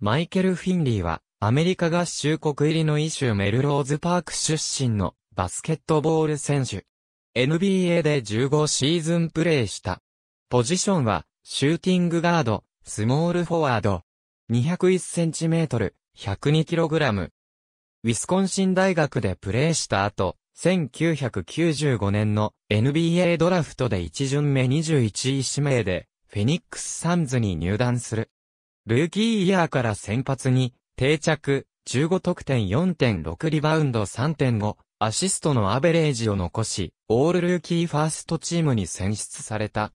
マイケル・フィンリーは、アメリカ合衆国入りのイシュメルローズパーク出身のバスケットボール選手。NBA で15シーズンプレーした。ポジションは、シューティングガード、スモールフォワード。2 0 1トル、1 0 2ラム。ウィスコンシン大学でプレーした後、1995年の NBA ドラフトで1巡目21位指名で、フェニックスサンズに入団する。ルーキーイヤーから先発に、定着、15得点4.6リバウンド3.5、アシストのアベレージを残し、オールルーキーファーストチームに選出された。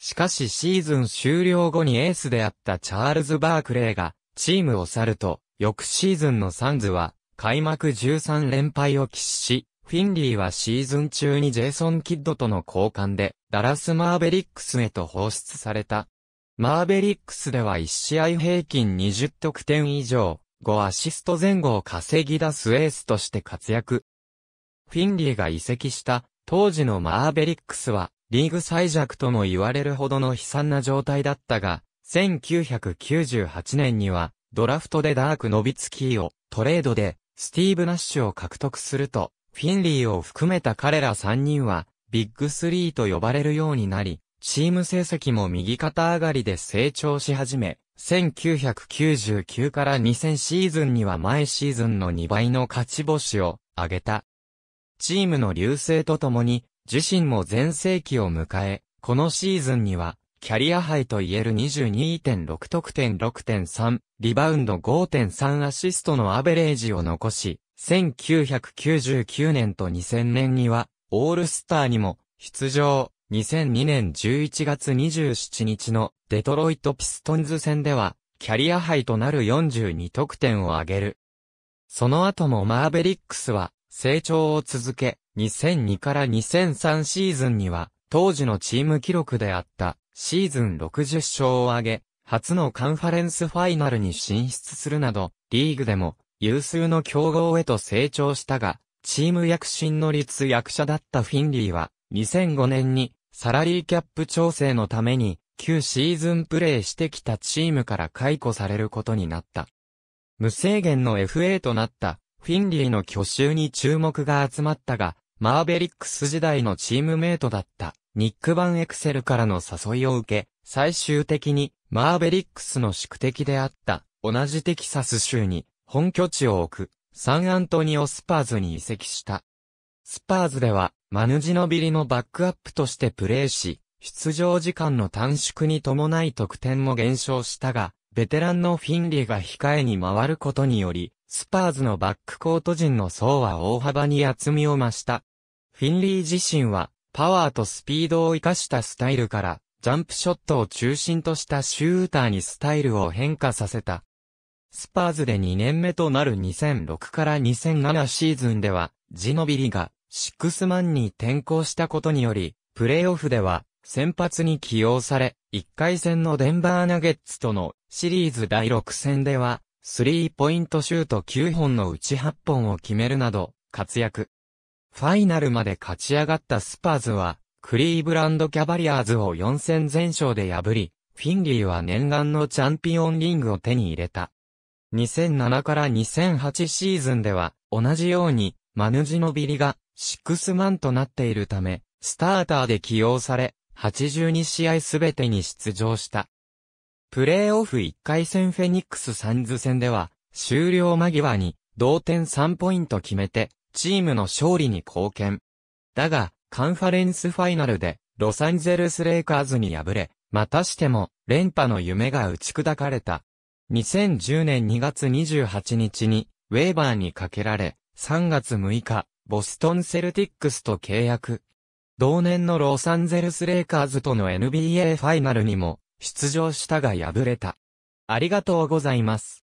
しかしシーズン終了後にエースであったチャールズ・バークレーが、チームを去ると、翌シーズンのサンズは、開幕13連敗を喫し、フィンリーはシーズン中にジェイソン・キッドとの交換で、ダラス・マーベリックスへと放出された。マーベリックスでは1試合平均20得点以上、5アシスト前後を稼ぎ出すエースとして活躍。フィンリーが移籍した当時のマーベリックスはリーグ最弱とも言われるほどの悲惨な状態だったが、1998年にはドラフトでダーク・ノビツキーをトレードでスティーブ・ナッシュを獲得すると、フィンリーを含めた彼ら3人はビッグ3と呼ばれるようになり、チーム成績も右肩上がりで成長し始め、1999から2000シーズンには前シーズンの2倍の勝ち星を挙げた。チームの流星とともに、自身も全盛期を迎え、このシーズンには、キャリア杯といえる22.6得点6.3、リバウンド5.3アシストのアベレージを残し、1999年と2000年には、オールスターにも出場。2002年11月27日のデトロイトピストンズ戦では、キャリア杯となる42得点を挙げる。その後もマーベリックスは成長を続け、2002から2003シーズンには、当時のチーム記録であったシーズン60勝を挙げ、初のカンファレンスファイナルに進出するなど、リーグでも有数の競合へと成長したが、チーム躍進の立役者だったフィンリーは、2005年にサラリーキャップ調整のために、旧シーズンプレーしてきたチームから解雇されることになった。無制限の FA となったフィンリーの去就に注目が集まったが、マーベリックス時代のチームメイトだったニック・バン・エクセルからの誘いを受け、最終的にマーベリックスの宿敵であった同じテキサス州に本拠地を置くサンアントニオ・スパーズに移籍した。スパーズではマヌジノビリのバックアップとしてプレーし、出場時間の短縮に伴い得点も減少したが、ベテランのフィンリーが控えに回ることにより、スパーズのバックコート陣の層は大幅に厚みを増した。フィンリー自身は、パワーとスピードを活かしたスタイルから、ジャンプショットを中心としたシューターにスタイルを変化させた。スパーズで2年目となる2006から2007シーズンでは、ジノビリがシックスマンに転向したことにより、プレイオフでは先発に起用され、1回戦のデンバーナゲッツとのシリーズ第6戦では、スリーポイントシュート9本のうち8本を決めるなど、活躍。ファイナルまで勝ち上がったスパーズは、クリーブランドキャバリアーズを4戦全勝で破り、フィンリーは念願のチャンピオンリングを手に入れた。2007から2008シーズンでは、同じように、マヌジノビリがシックスマンとなっているため、スターターで起用され、82試合すべてに出場した。プレーオフ1回戦フェニックスサンズ戦では、終了間際に同点3ポイント決めて、チームの勝利に貢献。だが、カンファレンスファイナルで、ロサンゼルスレイカーズに敗れ、またしても、連覇の夢が打ち砕かれた。2010年2月28日に、ウェーバーにかけられ、3月6日、ボストンセルティックスと契約。同年のロサンゼルスレイカーズとの NBA ファイナルにも出場したが敗れた。ありがとうございます。